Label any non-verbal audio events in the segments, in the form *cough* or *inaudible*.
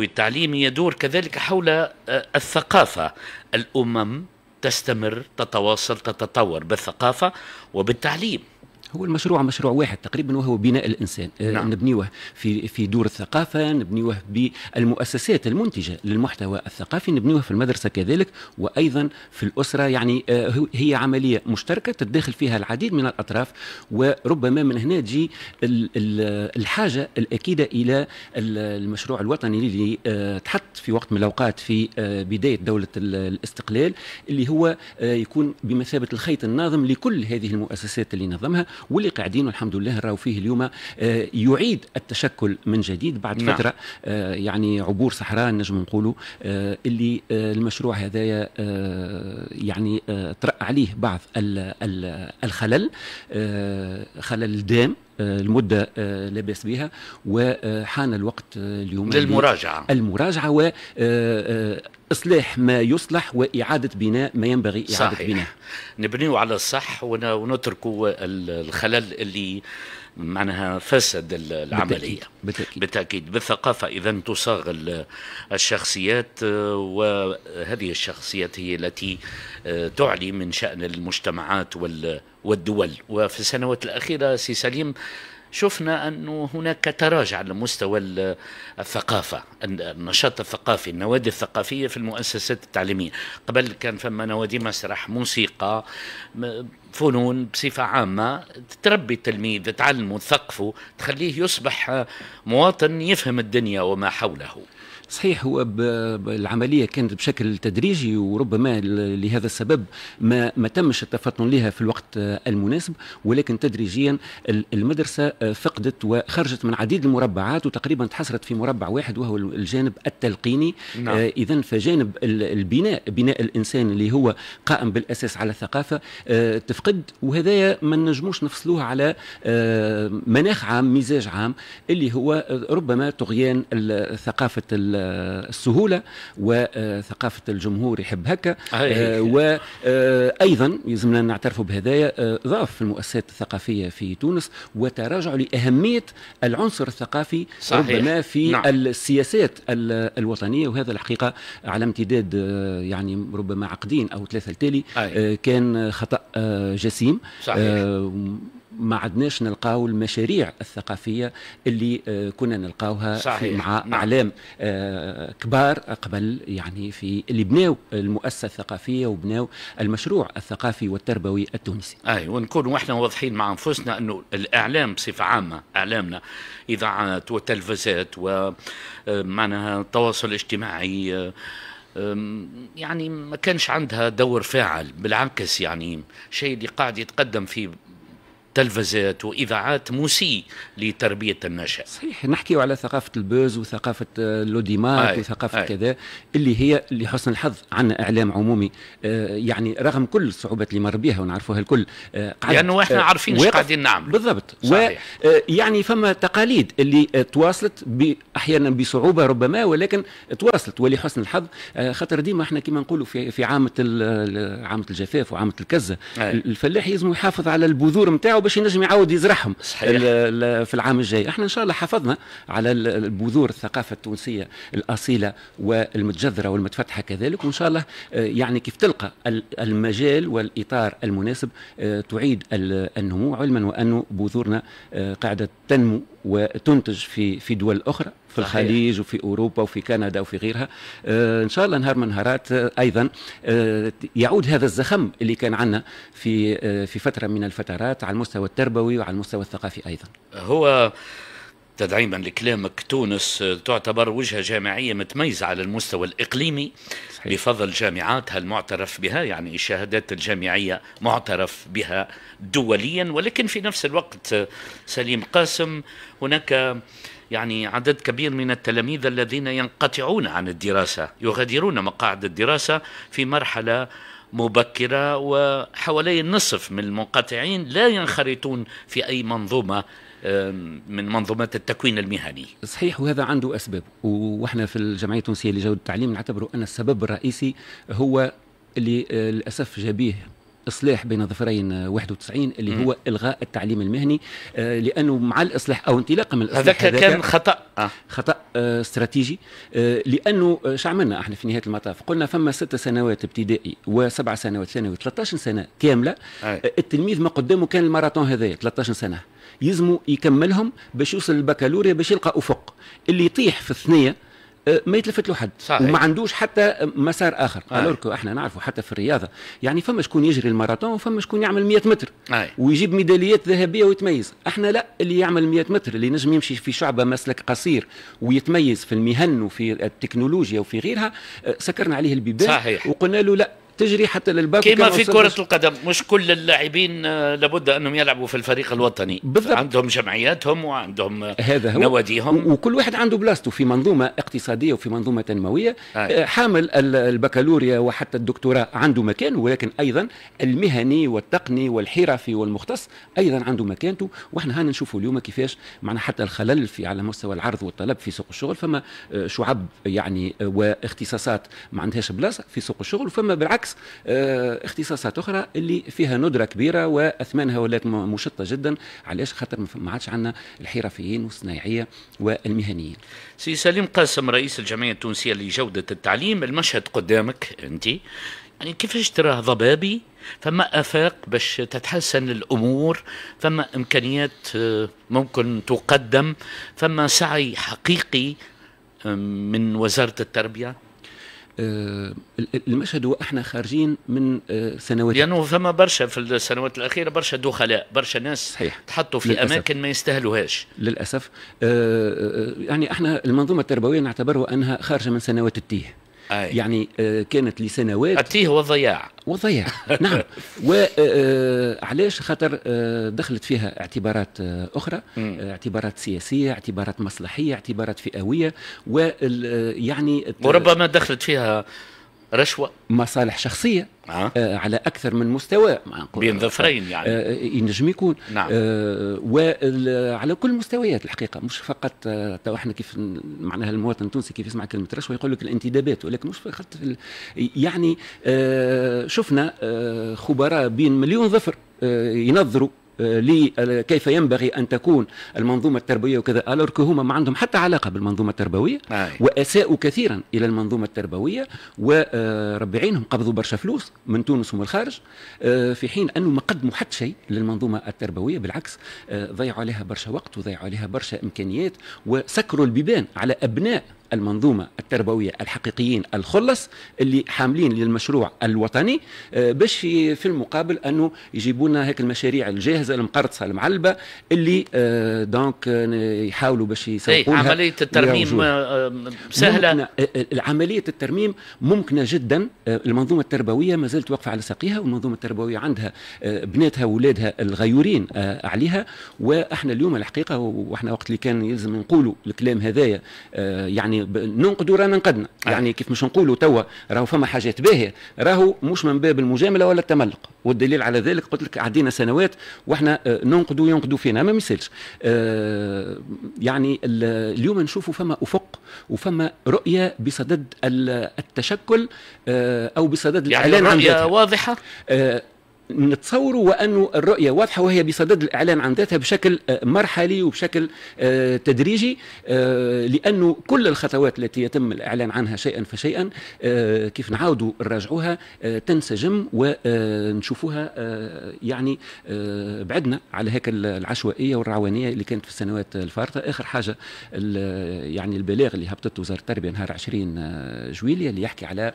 والتعليم يدور كذلك حول آه، الثقافة الأمم تستمر تتواصل تتطور بالثقافة وبالتعليم هو المشروع مشروع واحد تقريبا وهو بناء الانسان آه، نعم. نبنيوه في في دور الثقافه نبنيوه بالمؤسسات المنتجه للمحتوى الثقافي نبنيوه في المدرسه كذلك وايضا في الاسره يعني آه، هي عمليه مشتركه تتداخل فيها العديد من الاطراف وربما من هنا تجي الحاجه الاكيده الى المشروع الوطني اللي آه، تحط في وقت من الاوقات في بدايه دوله الاستقلال اللي هو يكون بمثابه الخيط الناظم لكل هذه المؤسسات اللي نظمها واللي قاعدين والحمد لله راهو فيه اليوم آه، يعيد التشكل من جديد بعد نعم. فتره آه، يعني عبور صحراء نجم نقولوا آه، اللي المشروع هذايا يعني طرأ عليه بعض الخلل خلل دام المده آه، لاباس بها وحان الوقت آه، اليوم للمراجعه المراجعه و آه، اصلاح ما يصلح واعاده بناء ما ينبغي اعاده صحيح. بناء نبنيو على الصح ونتركوا الخلل اللي معناها فسد العملية بالتأكيد, بالتأكيد. بالثقافة إذا تصاغ الشخصيات آه، وهذه الشخصيات هي التي آه، تعلي من شأن المجتمعات والدول وفي السنوات الأخيرة سي سليم شفنا أنه هناك تراجع على مستوى الثقافة النشاط الثقافي النوادي الثقافية في المؤسسات التعليمية قبل كان فما نوادي مسرح موسيقى فنون بصفة عامة تربي التلميذ تعلمه تثقفه تخليه يصبح مواطن يفهم الدنيا وما حوله صحيح هو العمليه كانت بشكل تدريجي وربما لهذا السبب ما ما تمش التفطن لها في الوقت المناسب ولكن تدريجيا المدرسه فقدت وخرجت من عديد المربعات وتقريبا تحصرت في مربع واحد وهو الجانب التلقيني نعم. آه، اذا فجانب البناء بناء الانسان اللي هو قائم بالاساس على الثقافه آه، تفقد وهذايا ما نجموش نفصلوه على آه، مناخ عام مزاج عام اللي هو ربما طغيان ثقافه السهوله وثقافه الجمهور يحب هكا آه، وايضا آه، يلزمنا نعترفوا بهذايا آه، ضعف في المؤسسات الثقافيه في تونس وتراجع لاهميه العنصر الثقافي صحيح. ربما في نعم. السياسات الوطنيه وهذا الحقيقه على امتداد يعني ربما عقدين او ثلاثه التالي كان خطا جسيم صحيح. ما عدناش نلقاو المشاريع الثقافيه اللي آه، كنا نلقاوها صحيح. مع نعم. اعلام آه، كبار قبل يعني في اللي بناو المؤسسه الثقافيه وبناو المشروع الثقافي والتربوي التونسي. اي ونكون واحنا واضحين مع انفسنا انه الاعلام بصفه عامه اعلامنا اذاعات وتلفزات ومعناها آه، التواصل الاجتماعي يعني ما كانش عندها دور فاعل بالعكس يعني شيء اللي قاعد يتقدم فيه تلفزات واذاعات موسي لتربيه الناشئ. صحيح نحكي على ثقافه البوز وثقافه اللوديمات آه، أي. وثقافه أي. كذا اللي هي لحسن الحظ عندنا اعلام عمومي آه، يعني رغم كل الصعوبات اللي مر بها ونعرفوها الكل آه، قاعد لانه احنا عارفين ايش قاعدين نعمل بالضبط صحيح. يعني فما تقاليد اللي تواصلت احيانا بصعوبه ربما ولكن تواصلت ولحسن الحظ خاطر ديما احنا كما نقولوا في في عامه عامه الجفاف وعامه الكزه أي. الفلاح يلزم يحافظ على البذور نتاعو باش ينجم يعاود يزرعهم صحيح. في العام الجاي احنا ان شاء الله حافظنا على البذور الثقافه التونسيه الاصيله والمتجذره والمتفتحه كذلك وان شاء الله آه، يعني كيف تلقى المجال والاطار المناسب آه، تعيد النمو علما وانه بذورنا آه، قاعده تنمو وتنتج في في دول اخرى في الخليج وفي اوروبا وفي كندا وفي غيرها آه، ان شاء الله نهار من نهارات آه، ايضا آه، يعود هذا الزخم اللي كان عندنا في في فتره من الفترات على المستوى التربوي وعلى المستوى الثقافي ايضا هو تدعيما لكلامك تونس تعتبر وجهة جامعية متميزة على المستوى الإقليمي صحيح. بفضل جامعاتها المعترف بها يعني الشهادات الجامعية معترف بها دوليا ولكن في نفس الوقت سليم قاسم هناك يعني عدد كبير من التلاميذ الذين ينقطعون عن الدراسة يغادرون مقاعد الدراسة في مرحلة مبكرة وحوالي النصف من المنقطعين لا ينخرطون في أي منظومة من منظومات التكوين المهني صحيح وهذا عنده أسباب وإحنا في الجمعية التونسية لجودة التعليم نعتبره أن السبب الرئيسي هو اللي للأسف جابيه اصلاح بين ظفرين 91 اللي هو الغاء التعليم المهني آه، لانه مع الاصلاح او انطلاقا من الاصلاح هذاك كان خطا آه. خطا آه، استراتيجي لانه شعملنا احنا في نهايه المطاف قلنا فما ست سنوات ابتدائي وسبع سنوات ثانوي 13 سنه كامله أي. التلميذ ما قدامه كان الماراثون هذايا 13 سنه يلزموا يكملهم باش يوصل للبكالوريا باش يلقى افق اللي يطيح في الثنيه آه، ما يتلفت له حد صحيح. وما عندوش حتى مسار اخر الوركو احنا نعرفوا حتى في الرياضه يعني فما شكون يجري الماراثون وفما شكون يعمل 100 متر أي. ويجيب ميداليات ذهبيه ويتميز احنا لا اللي يعمل 100 متر اللي نجم يمشي في شعبه مسلك قصير ويتميز في المهن وفي التكنولوجيا وفي غيرها آه، سكرنا عليه البيبان صحيح. وقلنا له لا تجري حتى للباك كما في كرة القدم مش كل اللاعبين آه، لابد أنهم يلعبوا في الفريق الوطني بالضبط. عندهم جمعياتهم وعندهم هذا هو. نواديهم وكل واحد عنده بلاصته في منظومة اقتصادية وفي منظومة تنموية آه. آه، حامل البكالوريا وحتى الدكتوراه عنده مكان ولكن أيضا المهني والتقني والحرفي والمختص أيضا عنده مكانته وإحنا هانا نشوفوا اليوم كيفاش معنا حتى الخلل في على مستوى العرض والطلب في سوق الشغل فما آه، شعب يعني واختصاصات ما عندهاش بلاصة في سوق الشغل وفما بالعكس بالعكس آه، اختصاصات اخرى اللي فيها ندره كبيره واثمانها ولات مشطه جدا علاش خاطر ما عادش عندنا الحرفيين والصنايعيه والمهنيين. سي سليم قاسم رئيس الجمعيه التونسيه لجوده التعليم المشهد قدامك انت يعني كيفاش تراه ضبابي فما افاق باش تتحسن الامور فما امكانيات آه، ممكن تقدم فما سعي حقيقي من وزاره التربيه آه، المشهد هو احنا خارجين من آه، سنوات لانه فما برشا في السنوات الاخيره برشا دخلاء برشا ناس صحيح. تحطوا في للأسف. اماكن ما يستاهلوهاش للاسف آه، يعني احنا المنظومه التربويه نعتبرها انها خارجه من سنوات التيه أي. يعني آه، كانت لسنوات التيه والضياع والضياع *laughs* نعم وعلاش آه، آه، خاطر دخلت فيها اعتبارات اخرى اعتبارات سياسيه اعتبارات مصلحيه اعتبارات فئويه ويعني وربما دخلت فيها رشوه مصالح شخصيه آه. آه. على اكثر من مستوى بين ظفرين يعني آه ينجم آه، يكون نعم. آه وعلى كل المستويات الحقيقه مش فقط آه احنا كيف معناها المواطن التونسي كيف يسمع كلمه رشوه يقول لك الانتدابات ولكن مش فقط يعني آه شفنا آه خبراء بين مليون ظفر آه، ينظروا كيف ينبغي ان تكون المنظومه التربويه وكذا الورك هما ما عندهم حتى علاقه بالمنظومه التربويه واساءوا كثيرا الى المنظومه التربويه وربعينهم قبضوا برشا فلوس من تونس ومن الخارج آه، في حين انه ما قدموا حتى شيء للمنظومه التربويه بالعكس آه، ضيعوا عليها برشا وقت وضيعوا عليها برشا امكانيات وسكروا البيبان على ابناء المنظومه التربويه الحقيقيين الخلص اللي حاملين للمشروع الوطني آه، باش في, في المقابل انه يجيبوا لنا هيك المشاريع الجاهزه المقرطسة المعلبه اللي آه، دونك آه، يحاولوا باش يسوقوها إيه، عمليه الترميم سهله عمليه الترميم ممكنه جدا المنظومه التربويه ما زالت واقفه على ساقيها والمنظومه التربويه عندها بناتها واولادها الغيورين عليها واحنا اليوم الحقيقه واحنا وقت اللي كان يلزم نقولوا الكلام هذايا يعني ننقدوا رانا نقدنا يعني كيف مش نقولوا توا راهو فما حاجات باهيه راهو مش من باب المجامله ولا التملق والدليل على ذلك قلت لك عدينا سنوات واحنا آه، ننقدوا ينقدوا فينا ما يسالش آه، يعني اليوم نشوفوا فما افق وفما رؤيه بصدد التشكل آه، او بصدد يعني الاعلان عن واضحه نتصوروا وأن الرؤية واضحة وهي بصدد الإعلان عن ذاتها بشكل آه، مرحلي وبشكل آه، تدريجي آه، لأنه كل الخطوات التي يتم الإعلان عنها شيئا فشيئا كيف نعاودوا نراجعوها تنسجم ونشوفوها يعني بعدنا على هيك العشوائية والرعوانية اللي كانت في السنوات الفارطة آخر حاجة يعني البلاغ اللي هبطته وزارة التربية نهار 20 جويلية اللي يحكي على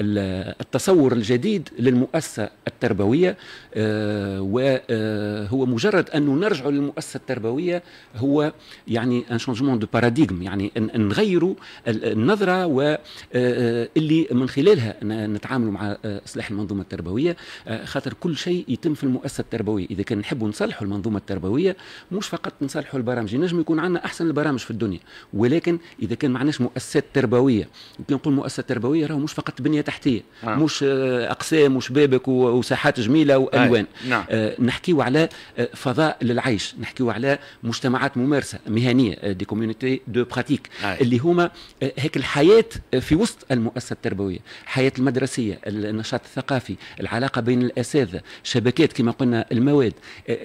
التصور الجديد للمؤسسة التربوية التربوية آه، وهو آه، مجرد أنه نرجع للمؤسسة التربوية هو يعني, يعني ان شونجمون دو باراديغم يعني نغيروا النظرة واللي آه، من خلالها نتعاملوا مع إصلاح المنظومة التربوية خاطر كل شيء يتم في المؤسسة التربوية إذا كان نحبوا نصلحوا المنظومة التربوية مش فقط نصلحوا البرامج ينجم يكون عندنا أحسن البرامج في الدنيا ولكن إذا كان معناش مؤسسات تربوية كي نقول مؤسسة تربوية راهو مش فقط بنية تحتية مش أقسام وشبابك وساحات جميلة جميله والوان نعم. آه نحكيو على آه، فضاء للعيش نحكيو على مجتمعات ممارسه مهنيه دي كوميونيتي دو براتيك اللي هما آه، هيك الحياه آه، في وسط المؤسسه التربويه الحياه المدرسيه النشاط الثقافي العلاقه بين الاساتذه شبكات كما قلنا المواد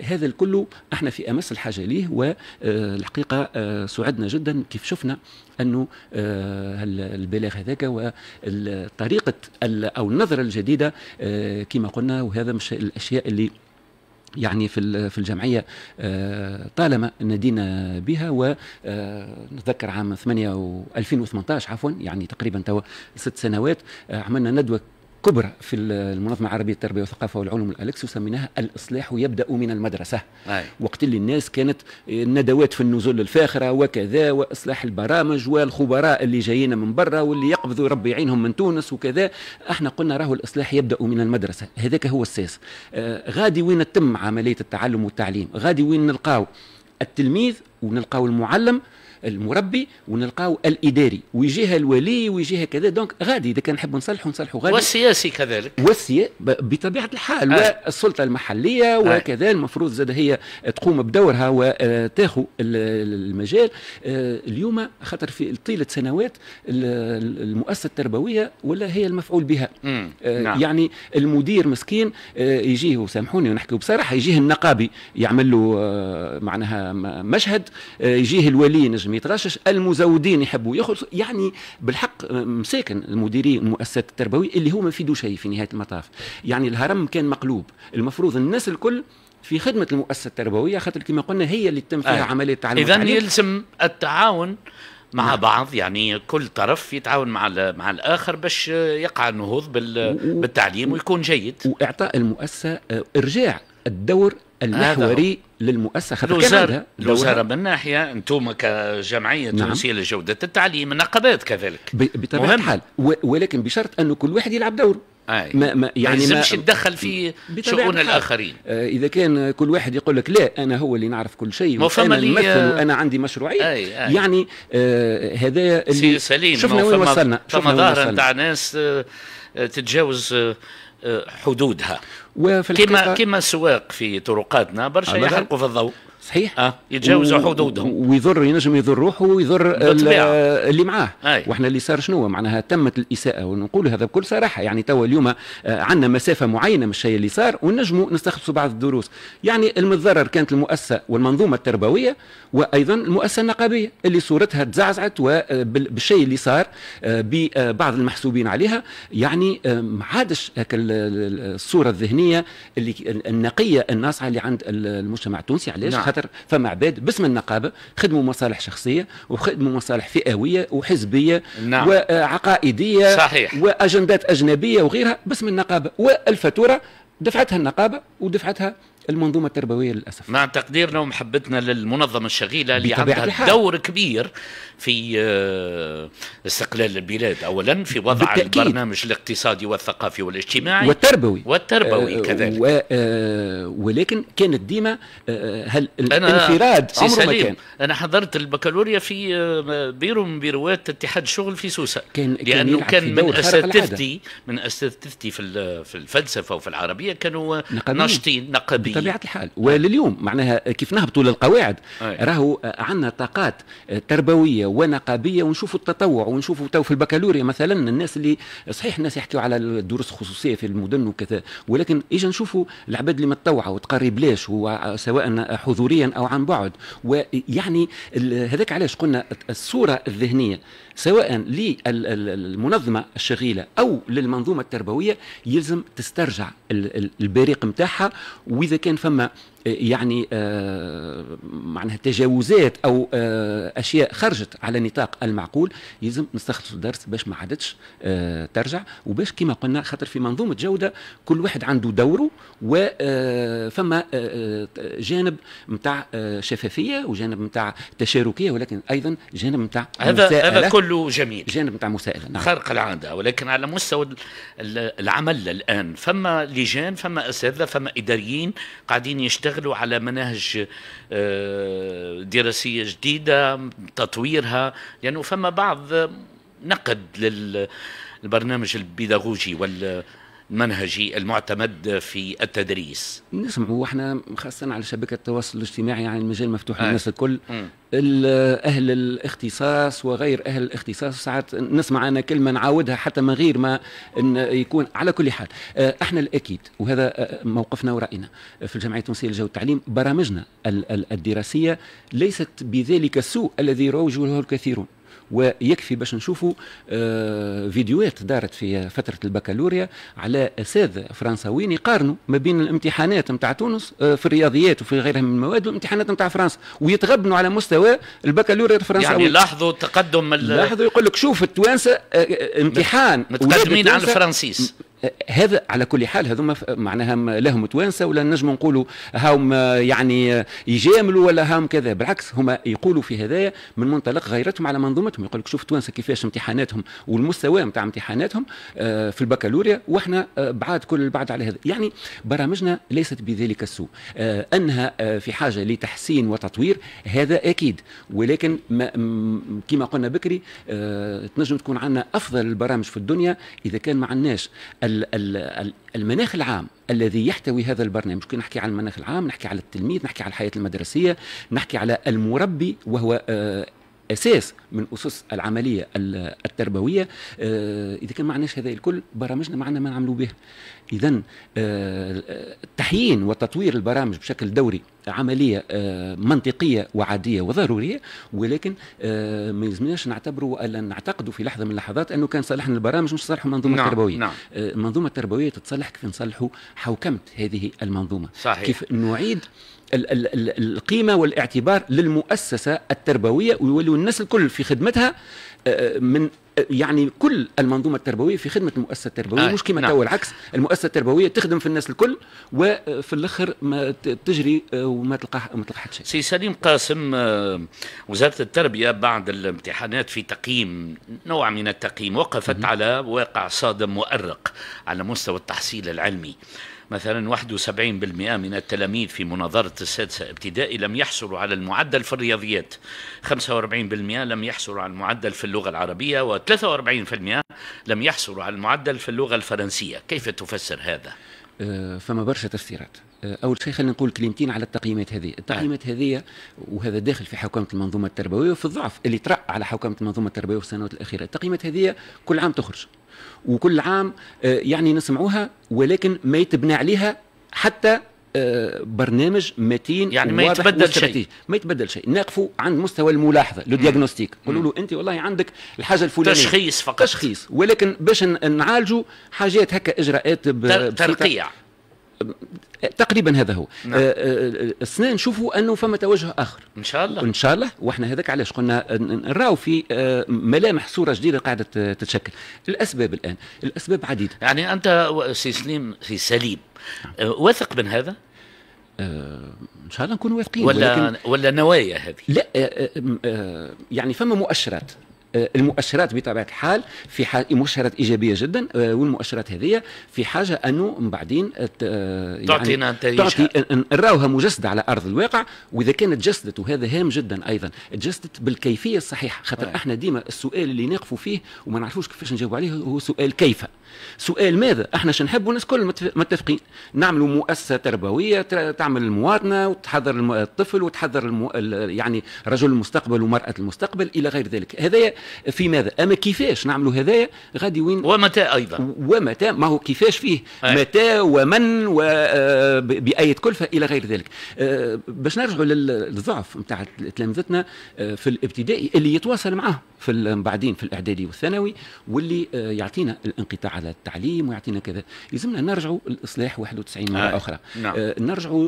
هذا الكل احنا في امس الحاجه ليه والحقيقه سعدنا جدا كيف شفنا انه البلاغ هذاك وطريقه او النظره الجديده كما قلنا وهذا مش الاشياء اللي يعني في في الجمعيه آه، طالما ندينا بها ونتذكر آه، عام 8 و 2018 عفوا يعني تقريبا توا ست سنوات آه، عملنا ندوه كبرى في المنظمه العربيه للتربيه والثقافه والعلوم الالكس وسميناها الاصلاح يبدا من المدرسه أي. وقت اللي الناس كانت الندوات في النزول الفاخره وكذا واصلاح البرامج والخبراء اللي جايين من برا واللي يقبضوا ربي يعينهم من تونس وكذا احنا قلنا راهو الاصلاح يبدا من المدرسه هذاك هو الساس آه غادي وين تتم عمليه التعلم والتعليم غادي وين نلقاو التلميذ ونلقاو المعلم المربي ونلقاو الاداري ويجيها الولي ويجيها كذا دونك غادي اذا كان نحب نصلحوا نصلحوا غادي والسياسي كذلك والسيا بطبيعه الحال آه. والسلطه المحليه آه. وكذا المفروض زاد هي تقوم بدورها وتاخو آه، المجال آه، اليوم خاطر في طيله سنوات المؤسسه التربويه ولا هي المفعول بها نعم. يعني المدير مسكين يجيه وسامحوني ونحكي بصراحه يجيه النقابي يعمل له معناها مشهد يجيه الولي نجم ما يترشش المزودين يحبوا يخلصوا يعني بالحق مساكن المديرين المؤسسات التربويه اللي هو ما فيدو شيء في نهايه المطاف يعني الهرم كان مقلوب المفروض الناس الكل في خدمه المؤسسه التربويه خاطر كما قلنا هي اللي تتم فيها آه. عمليه التعليم اذا يلزم التعاون مع نعم. بعض يعني كل طرف يتعاون مع مع الاخر باش يقع النهوض بالتعليم ويكون جيد واعطاء المؤسسه آه، ارجاع الدور المحوري للمؤسسه خاطر الوزارة, الوزارة من ناحية أنتم كجمعية نعم. تونسية لجودة التعليم النقابات كذلك بطبيعة الحال ولكن بشرط أنه كل واحد يلعب دوره أي. ما ما يعني ما يتدخل في شؤون الاخرين آه اذا كان كل واحد يقول لك لا انا هو اللي نعرف كل شيء وانا نمثل وانا عندي مشروعيه أي أي. يعني آه هذا اللي سليم شفنا وين وصلنا شفنا ظاهره نتاع ناس آه تتجاوز آه، حدودها وفي كما كما السواق في طرقاتنا برشا يحرقوا في الضوء صحيح اه يتجاوزوا حدودهم ويضر ينجم يضر روحه ويضر اللي معاه أي. واحنا اللي صار شنو معناها تمت الاساءه ونقول هذا بكل صراحه يعني توا اليوم آه، عندنا مسافه معينه من الشيء اللي صار ونجموا نستخلصوا بعض الدروس يعني المتضرر كانت المؤسسه والمنظومه التربويه وايضا المؤسسه النقابيه اللي صورتها تزعزعت آه، بالشيء اللي صار آه، ببعض المحسوبين عليها يعني ما عادش الصوره الذهنيه اللي النقيه الناصعه اللي عند المجتمع التونسي علاش نعم. خاطر فما عباد باسم النقابه خدموا مصالح شخصيه وخدموا مصالح فئويه وحزبيه نعم. وعقائديه صحيح. واجندات اجنبيه وغيرها باسم النقابه والفاتوره دفعتها النقابه ودفعتها المنظومه التربويه للاسف مع تقديرنا ومحبتنا للمنظمه الشغيله اللي عندها الحال. دور كبير في آه، استقلال البلاد اولا في وضع بالتأكيد. البرنامج الاقتصادي والثقافي والاجتماعي والتربوي والتربوي آه، كذلك و... آه، ولكن كانت ديما هل الانفراد عمره ما كان انا حضرت البكالوريا في بيرو من بيروات اتحاد الشغل في سوسه كان لانه كان, كان من اساتذتي من اساتذتي في في الفلسفه وفي العربيه كانوا ناشطين نقابيين بطبيعه الحال ولليوم معناها كيف نهبطوا للقواعد راهو عندنا طاقات تربويه ونقابيه ونشوفوا التطوع ونشوفوا تو في البكالوريا مثلا الناس اللي صحيح الناس يحكيوا على الدروس الخصوصيه في المدن وكذا ولكن اجا نشوفوا العباد اللي متطوعه وتقري بلاش سواء حضوريا او عن بعد ويعني هذاك علاش قلنا الصوره الذهنيه سواء للمنظمه الشغيله او للمنظومه التربويه يلزم تسترجع البريق نتاعها واذا كان فما يعني آه، معناها تجاوزات او آه، اشياء خرجت على نطاق المعقول يلزم نستخلص الدرس باش ما عادتش آه، ترجع وباش كما قلنا خاطر في منظومه جوده كل واحد عنده دوره وفما جانب نتاع شفافيه وجانب نتاع تشاركيه ولكن ايضا جانب نتاع هذا هذا كله جميل جانب نتاع مساءله نعم. خارق العاده ولكن على مستوى العمل الان فما لجان فما اساتذه فما اداريين قاعدين يشتغلوا يشتغلوا على مناهج آه، دراسيه جديده تطويرها لانه يعني فما بعض نقد للبرنامج البيداغوجي وال منهجي المعتمد في التدريس نسمعوا واحنا خاصه على شبكه التواصل الاجتماعي يعني المجال مفتوح آه. للناس الكل اهل الاختصاص وغير اهل الاختصاص ساعات نسمع انا كلمه نعاودها حتى من غير ما إن يكون على كل حال آه، احنا الاكيد وهذا آه، موقفنا وراينا في الجمعيه التونسيه للجو التعليم برامجنا الدراسيه ليست بذلك السوء الذي يروجه الكثيرون ويكفي باش نشوفوا آه، فيديوهات دارت في فتره البكالوريا على اساتذه فرنساويين يقارنوا ما بين الامتحانات نتاع تونس آه، في الرياضيات وفي غيرها من المواد والامتحانات نتاع فرنسا ويتغبنوا على مستوى البكالوريا الفرنساوي يعني لاحظوا تقدم لاحظوا يقول لك شوف التوانسه آه، امتحان متقدمين عن الفرنسيس هذا على كل حال هذوما معناها لهم توانسه ولا نجم نقولوا هاهم آه، يعني آه، يجاملوا ولا هاهم كذا بالعكس هما يقولوا في هذايا من منطلق غيرتهم على منظومتهم يقول لك شوف توانسه كيفاش امتحاناتهم والمستوى نتاع امتحاناتهم آه، في البكالوريا واحنا بعاد كل البعد على هذا يعني برامجنا ليست بذلك السوء انها في حاجه لتحسين وتطوير هذا اكيد ولكن كما قلنا بكري تنجم تكون عندنا افضل البرامج في الدنيا اذا كان ما عندناش المناخ العام الذي يحتوي هذا البرنامج كي نحكي على المناخ العام نحكي على التلميذ نحكي على الحياة المدرسية نحكي على المربي وهو آه، اساس من اسس العمليه التربويه آه، اذا كان ما هذا الكل برامجنا ما ما نعملوا به اذا آه، تحيين وتطوير البرامج بشكل دوري عمليه آه، منطقيه وعاديه وضروريه ولكن آه، ما يلزمناش نعتبروا الا نعتقدوا في لحظه من اللحظات انه كان صالحنا البرامج مش صالحوا نعم، نعم. آه، المنظومه التربويه نعم. المنظومه التربويه تتصلح كيف نصلحوا حوكمه هذه المنظومه صحيح. كيف نعيد القيمه والاعتبار للمؤسسه التربويه ويولوا الناس الكل في خدمتها من يعني كل المنظومه التربويه في خدمه المؤسسه التربويه آه. مش كما نعم. تو العكس المؤسسه التربويه تخدم في الناس الكل وفي الاخر ما تجري آه، وما تلقى ما تلقى حد شيء سي سليم قاسم آه، وزاره التربيه بعد الامتحانات في تقييم نوع من التقييم وقفت م -م. على واقع صادم مؤرق على مستوى التحصيل العلمي مثلا 71% من التلاميذ في مناظرة السادسة ابتدائي لم يحصلوا على المعدل في الرياضيات 45% لم يحصلوا على المعدل في اللغة العربية و43% لم يحصلوا على المعدل في اللغة الفرنسية كيف تفسر هذا؟ أه، فما برشا تفسيرات أه، اول شيء خلينا نقول كلمتين على التقييمات هذه التقييمات نعم. هذه وهذا داخل في حوكمه المنظومه التربويه وفي الضعف اللي طرأ على حوكمه المنظومه التربويه في السنوات الاخيره التقييمات هذه كل عام تخرج وكل عام آه، يعني نسمعوها ولكن ما يتبنى عليها حتى آه، برنامج متين يعني ما يتبدل شيء ما يتبدل شيء نقفوا عند مستوى الملاحظه لو دياغنوستيك قولوا له انت والله عندك الحاجه الفلانيه تشخيص فقط تشخيص ولكن باش نعالجوا حاجات هكا اجراءات ترقيع تقريبا هذا هو نعم. السنه آه، آه، نشوفوا انه فما توجه اخر ان شاء الله ان شاء الله واحنا هذاك علاش قلنا نراو في آه، ملامح صوره جديده قاعده تتشكل الاسباب الان الاسباب عديده يعني انت سي سليم سي سليم نعم. واثق من هذا ان شاء الله نكون واثقين ولا ولا نوايا هذه لا يعني فما مؤشرات آه، المؤشرات بطبيعه الحال في حال مؤشرات ايجابيه جدا آه، والمؤشرات هذه في حاجه انه من بعدين آه، يعني تعطينا يعني تعطي نراوها مجسده على ارض الواقع واذا كانت تجسدت وهذا هام جدا ايضا تجسدت بالكيفيه الصحيحه خاطر احنا ديما السؤال اللي نقفوا فيه وما نعرفوش كيفاش نجاوب عليه هو سؤال كيف سؤال ماذا احنا نحبوا الناس كل متفقين نعملوا مؤسسه تربويه تعمل المواطنه وتحضر الطفل وتحضر المو... يعني رجل المستقبل ومراه المستقبل الى غير ذلك هذا في ماذا اما كيفاش نعملوا هذايا غادي وين ومتى ايضا ومتى ما هو كيفاش فيه أي. متى ومن وباية آه، كلفه الى غير ذلك آه، باش نرجعوا للضعف نتاع تلامذتنا آه، في الابتدائي اللي يتواصل معاهم في بعدين في الاعدادي والثانوي واللي يعطينا الانقطاع على التعليم ويعطينا كذا يلزمنا نرجعوا الاصلاح 91 مره أي. اخرى نعم. نرجعوا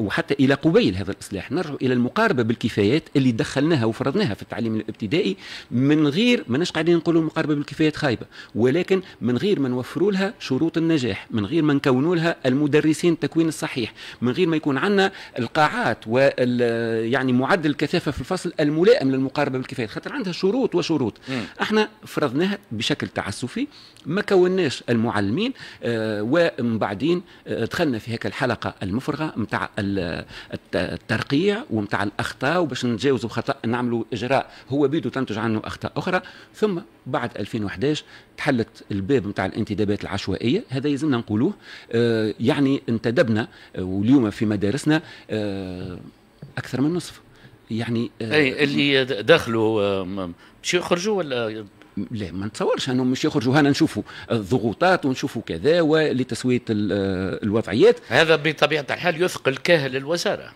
وحتى الى قبيل هذا الاصلاح نرجعوا الى المقاربه بالكفايات اللي دخلناها وفرضناها في التعليم الابتدائي من غير ماناش قاعدين نقولوا مقاربه بالكفايات خايبه ولكن من غير ما نوفروا لها شروط النجاح من غير ما نكونوا لها المدرسين التكوين الصحيح من غير ما يكون عندنا القاعات و يعني معدل الكثافه في الفصل الملائم للمقاربه بالكفايات خاطر عندها شروط وشروط م. احنا فرضناها بشكل تعسفي ما كوناش المعلمين آه، ومن بعدين آه، دخلنا في هيك الحلقه المفرغه نتاع الترقيع ومتاع الاخطاء وباش نتجاوزوا خطا نعملوا اجراء هو بيدو تنتج عن عنه اخطاء اخرى ثم بعد 2011 تحلت الباب نتاع الانتدابات العشوائيه هذا يلزمنا نقولوه آه، يعني انتدبنا آه، واليوم في مدارسنا آه، اكثر من نصف يعني آه اي اللي دخلوا مش يخرجوا ولا لا ما نتصورش انهم مش يخرجوا هنا نشوفوا الضغوطات ونشوفوا كذا ولتسويه الوضعيات هذا بطبيعه الحال يثقل كاهل الوزاره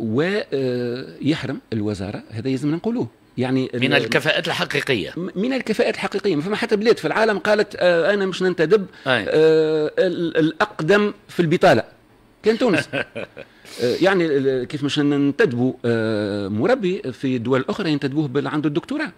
ويحرم الوزاره هذا يلزمنا نقولوه يعني من الكفاءات الحقيقيه من الكفاءات الحقيقيه فما حتى بلاد في العالم قالت آه انا مش ننتدب آه الاقدم في البطاله كان تونس *laughs* آه، يعني كيف مش ننتدبوا آه، مربي في دول اخرى ينتدبوه عنده الدكتوراه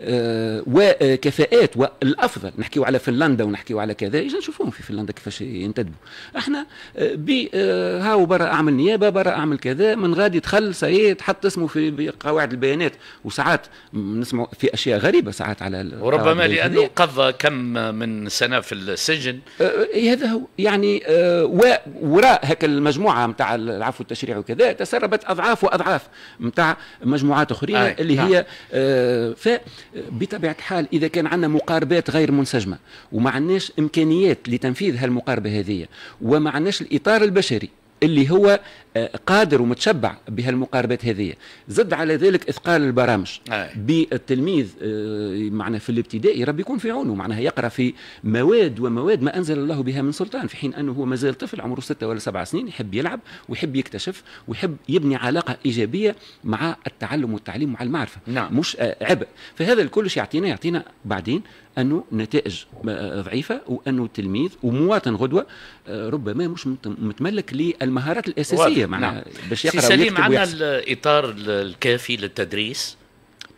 آه، وكفاءات والافضل نحكيو على فنلندا ونحكيو على كذا اجا نشوفوهم في فنلندا كيفاش ينتدبوا احنا آه، بي آه، هاو برا اعمل نيابه برا اعمل كذا من غادي دخل سي تحط اسمه في قواعد البيانات وساعات نسمعوا في اشياء غريبه ساعات على وربما لانه قضى كم من سنه في السجن آه هذا هو يعني آه وراء هكا المجموعه نتاع العفو التشريع وكذا تسربت اضعاف واضعاف نتاع مجموعات اخرين اللي اللي نعم. هي آه ف بطبيعه الحال اذا كان عندنا مقاربات غير منسجمه وما عندناش امكانيات لتنفيذ هالمقاربه هذه وما عندناش الاطار البشري اللي هو قادر ومتشبع بهالمقاربات هذه زد على ذلك اثقال البرامج أي. بالتلميذ آه، معنا في الابتدائي ربي يكون في عونه معناها يقرا في مواد ومواد ما انزل الله بها من سلطان في حين انه هو مازال طفل عمره ستة ولا سبعة سنين يحب يلعب ويحب يكتشف ويحب يبني علاقه ايجابيه مع التعلم والتعليم مع المعرفه نعم. مش آه، عبء فهذا الكل يعطينا يعطينا بعدين انه نتائج آه، ضعيفه وانه التلميذ ومواطن غدوه ربما مش متملك للمهارات الاساسيه نعم. معناها نعم. باش يقرا سليم عندنا الاطار الكافي للتدريس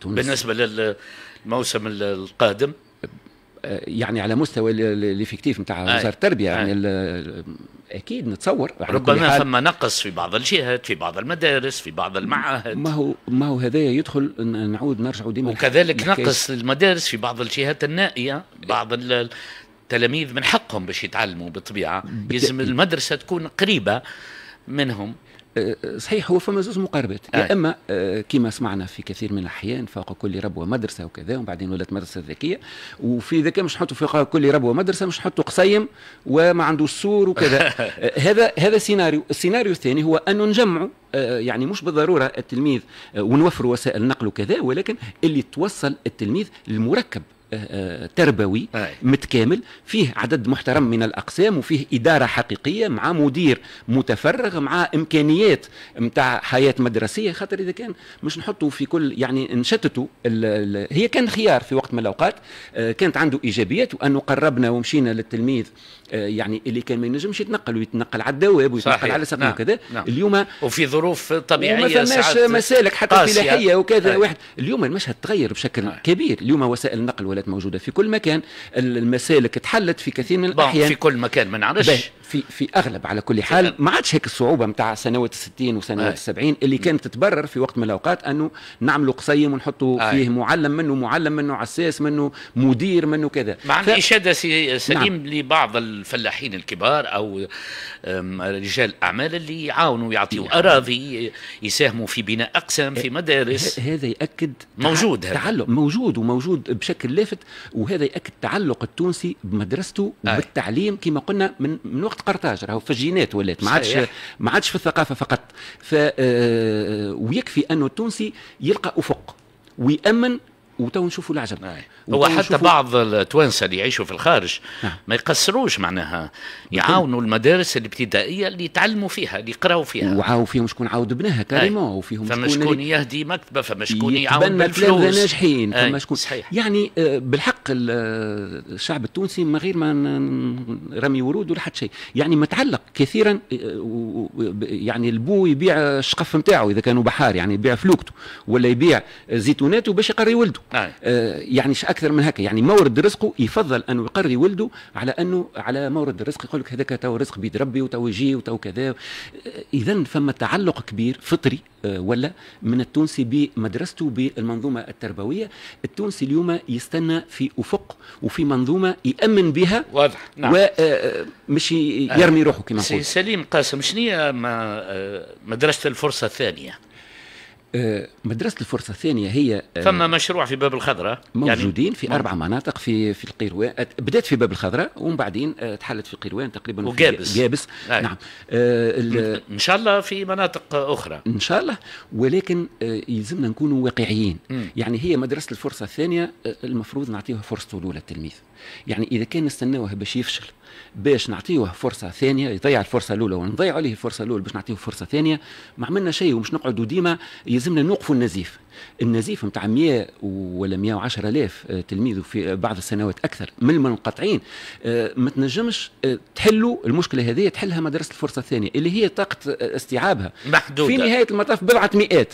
تونس. بالنسبه للموسم القادم أه، يعني على مستوى الافكتيف نتاع وزاره التربيه يعني اكيد نتصور ربما ثم نقص في بعض الجهات في بعض المدارس في بعض المعاهد ما هو ما هو هذا يدخل نعود نرجعوا ديما وكذلك نقص المدارس في بعض الجهات النائيه بعض التلاميذ من حقهم باش يتعلموا بالطبيعه لازم المدرسه تكون قريبه منهم أه، أه، صحيح هو فما زوز مقاربات يا آه. اما كما سمعنا في كثير من الاحيان فوق كل ربوه مدرسه وكذا وبعدين ولات مدرسه ذكيه وفي ذكاء مش نحطوا فوق كل ربوه مدرسه مش نحطوا قصيم وما عندوش سور وكذا *laughs* هذا هذا سيناريو السيناريو الثاني هو انه نجمعوا يعني مش بالضروره التلميذ ونوفروا وسائل نقل وكذا ولكن اللي توصل التلميذ المركب تربوي متكامل فيه عدد محترم من الأقسام وفيه إدارة حقيقية مع مدير متفرغ مع إمكانيات نتاع حياة مدرسية خاطر إذا كان مش نحطه في كل يعني نشتته هي كان خيار في وقت من الأوقات آه، كانت عنده إيجابيات وأنه قربنا ومشينا للتلميذ آه، يعني اللي كان ما ينجمش يتنقل ويتنقل على الدواب ويتنقل على نعم. وكذا نعم. اليوم وفي ظروف طبيعيه وما فماش مسالك حتى فلاحيه وكذا نعم. واحد اليوم المشهد تغير بشكل هاي. نعم. كبير اليوم وسائل النقل ولات موجوده في كل مكان المسالك تحلت في كثير من الاحيان في كل مكان ما نعرفش في في اغلب على كل حال ما عادش هيك الصعوبه نتاع سنوات الستين وسنوات السبعين اللي كانت تتبرر في وقت من الاوقات انه نعملوا قصيم ونحطوا فيه معلم منه معلم منه عساس منه مدير منه كذا مع ف... الاشاده سليم نعم. لبعض ال الفلاحين الكبار او رجال اعمال اللي يعاونوا يعطيوا اراضي يساهموا في بناء اقسام في إيه، مدارس هذا ياكد موجود هذا. تعلق موجود وموجود بشكل لافت وهذا ياكد تعلق التونسي بمدرسته آه. وبالتعليم كما قلنا من من وقت قرطاج راهو في الجينات ولات ما عادش ما عادش في الثقافه فقط ف آه، ويكفي انه التونسي يلقى افق ويامن وتو نشوفوا العجب آه. هو حتى بعض التوانسه اللي يعيشوا في الخارج نعم. ما يقصروش معناها يعاونوا المدارس الابتدائيه اللي يتعلموا فيها اللي يقراوا فيها وعاو فيهم شكون عاود بناها كاريمون وفيهم فما شكون يهدي مكتبه فما شكون يعاون بالفلوس ناجحين فما شكون صحيح. يعني آه، بالحق آه، الشعب التونسي من غير ما رمي ورود ولا حتى شيء يعني متعلق كثيرا آه، يعني البو يبيع الشقف نتاعو اذا كانوا بحار يعني يبيع فلوكته ولا يبيع زيتوناته باش يقري ولده يعني اكثر اكثر من هكا يعني مورد رزقه يفضل انه يقري ولده على انه على مورد الرزق يقول لك هذاك تو رزق بيد ربي وتو يجي وتو كذا اذا فما تعلق كبير فطري آه، ولا من التونسي بمدرسته بالمنظومه التربويه التونسي اليوم يستنى في افق وفي منظومه يامن بها واضح نعم ومش آه، آه، يرمي روحه كما نقول سليم قاسم شنو مدرسه الفرصه الثانيه آه، مدرسة الفرصة الثانية هي آه، فما مشروع في باب الخضراء يعني موجودين يعني في أربع مناطق في في القيروان بدأت في باب الخضراء ومن بعدين آه، تحلت في القيروان تقريبا وجابس في جابس نعم آه إن شاء الله في مناطق أخرى إن شاء الله ولكن آه يلزمنا نكونوا واقعيين يعني هي مدرسة الفرصة الثانية المفروض نعطيها فرصة الأولى للتلميذ يعني إذا كان نستناوه باش يفشل باش نعطيوه فرصه ثانيه يضيع الفرصه الاولى ونضيع عليه الفرصه الاولى باش نعطيوه فرصه ثانيه ما عملنا شيء ومش نقعدوا ديما يلزمنا نوقفوا النزيف النزيف نتاع 100 ولا 110 الاف آه، تلميذ في بعض السنوات اكثر من المنقطعين آه، ما تنجمش آه، تحلوا المشكله هذه تحلها مدرسه الفرصه الثانيه اللي هي طاقه استيعابها محدوده في نهايه المطاف بضعه مئات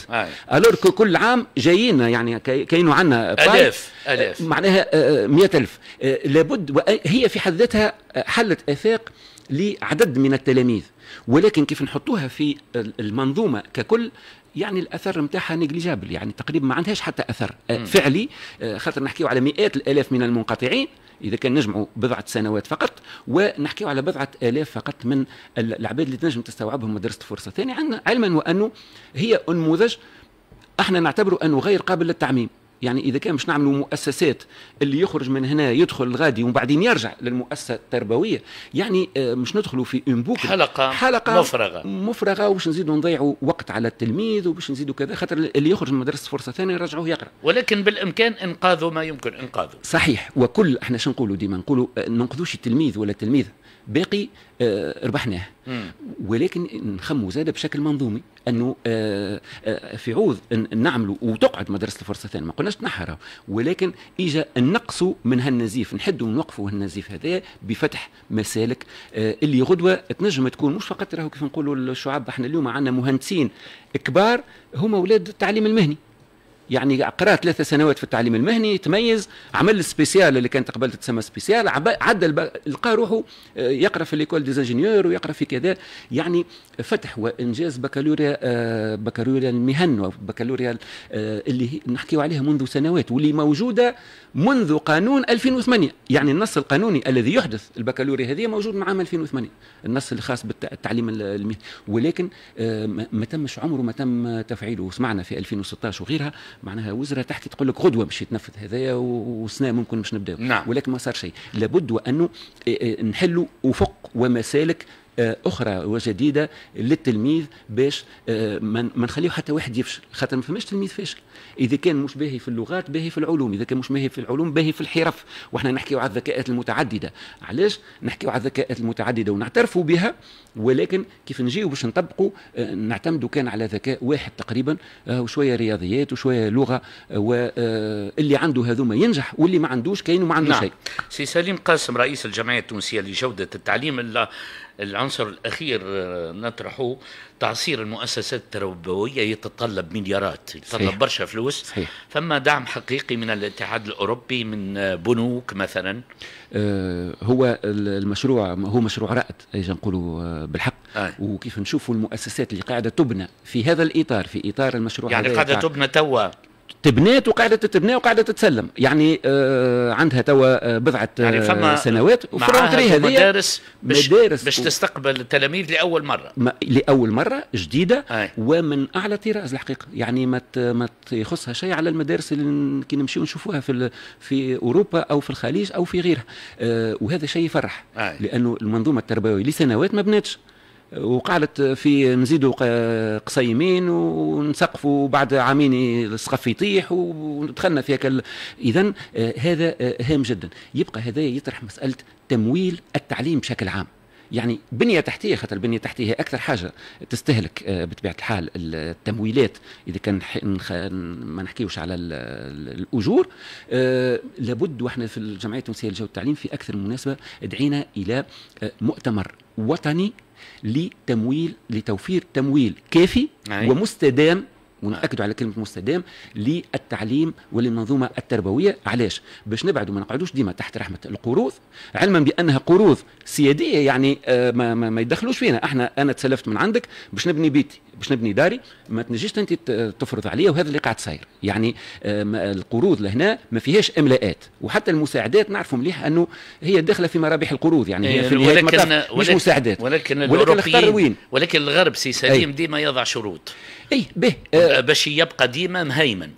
الور كل عام جايين يعني كاينوا عندنا الاف الاف معناها 100000 لابد هي في حد ذاتها حل حلت آفاق لعدد من التلاميذ ولكن كيف نحطوها في المنظومة ككل يعني الاثر نتاعها نيجليجابل يعني تقريبا ما عندهاش حتى اثر آه، م. فعلي آه، خاطر نحكيو على مئات الالاف من المنقطعين اذا كان نجمعوا بضعه سنوات فقط ونحكيو على بضعه الاف فقط من العباد اللي تنجم تستوعبهم مدرسه فرصه ثانيه علما وانه هي انموذج احنا نعتبره انه غير قابل للتعميم يعني اذا كان باش نعملوا مؤسسات اللي يخرج من هنا يدخل غادي وبعدين يرجع للمؤسسه التربويه يعني آه، مش ندخلوا في اون حلقه حلقه مفرغه مفرغه وباش نزيدوا نضيعوا وقت على التلميذ وباش نزيدوا كذا خاطر اللي يخرج من مدرسه فرصه ثانيه يرجعوه يقرا ولكن بالامكان انقاذ ما يمكن انقاذه صحيح وكل احنا شنو نقولوا ديما نقولوا آه، ننقذوش التلميذ ولا التلميذه باقي آه، ربحناه ولكن نخمو زاد بشكل منظومي انه آه، آه، في عوض نعملوا وتقعد مدرسه الفرصه الثانيه ما قلناش تنحرها ولكن اجا نقصوا من هالنزيف نحدوا ونوقفوا هالنزيف هذا بفتح مسالك اللي غدوه تنجم تكون مش فقط راهو كيف نقولوا الشعب احنا اليوم عندنا مهندسين كبار هما اولاد التعليم المهني يعني قرا ثلاثة سنوات في التعليم المهني تميز عمل سبيسيال اللي كانت قبل تسمى سبيسيال عدى لقى روحه آه، يقرا في ليكول ديزانجينيور ويقرا في كذا يعني فتح وانجاز بكالوريا آه، بكالوريا المهن وبكالوريا آه، اللي نحكيو عليها منذ سنوات واللي موجوده منذ قانون 2008 يعني النص القانوني الذي يحدث البكالوريا هذه موجود من عام 2008 النص الخاص بالتعليم المهني ولكن ما تمش عمره ما تم تفعيله سمعنا في 2016 وغيرها معناها وزره تحكي تقول لك غدوه باش يتنفذ هذايا وسنه ممكن مش نبداو نعم. ولكن ما صار شيء لابد وانه إيه، إيه، نحلوا افق ومسالك آه، اخرى وجديده للتلميذ باش آه، ما نخليه حتى واحد يفشل خاطر ما فماش تلميذ فاشل اذا كان مش باهي في اللغات باهي في العلوم اذا كان مش باهي في العلوم باهي في الحرف واحنا نحكيو على الذكاءات المتعدده علاش نحكيو على الذكاءات المتعدده ونعترفوا بها ولكن كيف نجيو باش نطبقوا آه، نعتمدوا كان على ذكاء واحد تقريبا وشويه رياضيات وشويه لغه واللي عنده هذوما ينجح واللي ما عندوش كاين وما عنده نعم. شيء سي سليم قاسم رئيس الجمعيه التونسيه لجوده التعليم العنصر الأخير آه، نطرحه تعصير المؤسسات التربوية يتطلب مليارات يتطلب برشا فلوس صحيح. فما دعم حقيقي من الاتحاد الأوروبي من آه، بنوك مثلا آه، هو المشروع هو مشروع رائد اجا نقولوا بالحق آه. وكيف نشوفوا المؤسسات اللي قاعدة تبنى في هذا الإطار في إطار المشروع يعني قاعدة تبنى توا تبنات وقاعده تتبنى وقاعده تتسلم يعني آه عندها توا آه، بضعه آه، يعني فما سنوات وفرونتري هذه مدارس مدارس باش تستقبل التلاميذ لاول مره لاول مره جديده أي. ومن اعلى طراز الحقيقه يعني ما ما يخصها شيء على المدارس اللي كي نمشيو نشوفوها في في اوروبا او في الخليج او في غيرها آه وهذا شيء يفرح لانه المنظومه التربويه لسنوات ما بناتش وقعدت في نزيدوا قصيمين ونسقفوا بعد عامين السقف يطيح ودخلنا في هكا اذا آه، هذا آه، هام جدا يبقى هذا يطرح مساله تمويل التعليم بشكل عام يعني بنيه تحتيه خاطر البنيه التحتيه هي اكثر حاجه تستهلك آه، بطبيعه الحال التمويلات اذا كان ما نحكيوش على الاجور لابد واحنا في الجمعيه التونسيه للجو التعليم في اكثر مناسبه دعينا الى مؤتمر وطني لتمويل لتوفير تمويل كافي أي. ومستدام ونأكدوا على كلمة مستدام للتعليم وللمنظومة التربوية علاش باش نبعدوا ما نقعدوش ديما تحت رحمة القروض علما بأنها قروض سيادية يعني آه، ما, ما, ما يدخلوش فينا احنا أنا تسلفت من عندك باش نبني بيتي باش نبني داري ما تنجيش انت تفرض عليا وهذا اللي قاعد صاير يعني آه، القروض لهنا ما فيهاش املاءات وحتى المساعدات نعرفوا مليح انه هي داخله في مرابح القروض يعني هي إيه، في النهايه ولكن مش مساعدات ولكن ولكن وين ولكن الغرب سي سليم ديما يضع شروط اي به آه، باش يبقى ديما مهيمن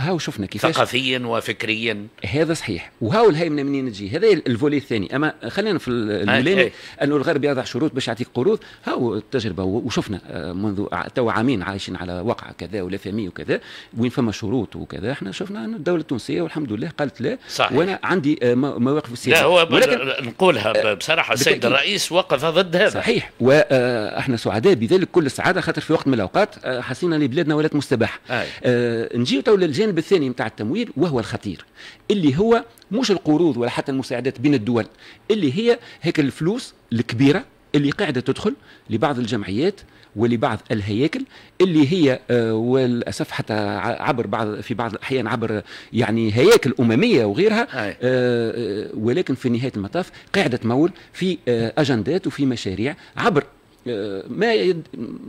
هاو شفنا كيفاش ثقافيا وفكريا هذا صحيح وهاو الهيمنه منين تجي هذا الفولي الثاني اما خلينا في الاولاني انه الغرب يضع شروط باش يعطيك قروض هاو التجربه وشفنا آه، منذ تو عامين عايشين على وقع كذا ولا فامي وكذا وين فما شروط وكذا احنا شفنا انه الدوله التونسيه والحمد لله قالت لا صحيح. وانا عندي آه، مواقف سياسيه لا هو ولكن نقولها آه، بصراحه السيد الرئيس وقف ضد هذا صحيح واحنا سعداء بذلك كل السعاده خاطر في وقت من الاوقات حسينا ان بلادنا ولات مستباحه نجيو تو الجانب الثاني نتاع التمويل وهو الخطير اللي هو مش القروض ولا حتى المساعدات بين الدول اللي هي هيك الفلوس الكبيره اللي قاعده تدخل لبعض الجمعيات ولبعض الهياكل اللي هي آه، وللاسف حتى عبر بعض في بعض الاحيان عبر يعني هياكل امميه وغيرها آه، آه، ولكن في نهايه المطاف قاعده تمول في اجندات وفي مشاريع عبر ما يد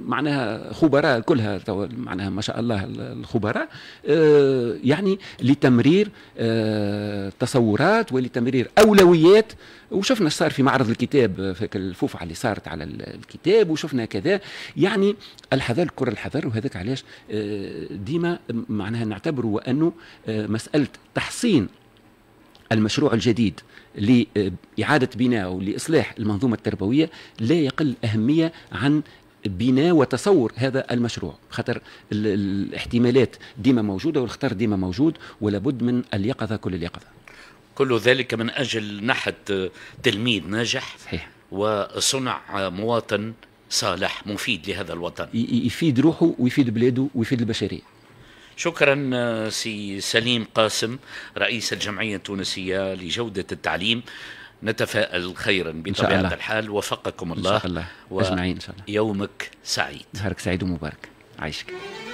معناها خبراء كلها معناها ما شاء الله الخبراء آه، يعني لتمرير آه، تصورات ولتمرير اولويات وشفنا صار في معرض الكتاب في الفوفعه اللي صارت على الكتاب وشفنا كذا يعني الحذر الكرة الحذر وهذاك علاش آه، ديما معناها نعتبره انه مساله تحصين المشروع الجديد لإعادة بناء ولإصلاح المنظومة التربوية لا يقل أهمية عن بناء وتصور هذا المشروع خاطر الاحتمالات ديما موجودة والخطر ديما موجود ولابد من اليقظة كل اليقظة كل ذلك من أجل نحت تلميذ ناجح صحيح. وصنع مواطن صالح مفيد لهذا الوطن يفيد روحه ويفيد بلاده ويفيد البشرية شكرا آه، سي سليم قاسم رئيس الجمعية التونسية لجودة التعليم نتفائل خيرا بطبيعة الله. الحال وفقكم الله إن شاء الله أجمعين إن شاء الله يومك سعيد نهارك سعيد ومبارك عايشك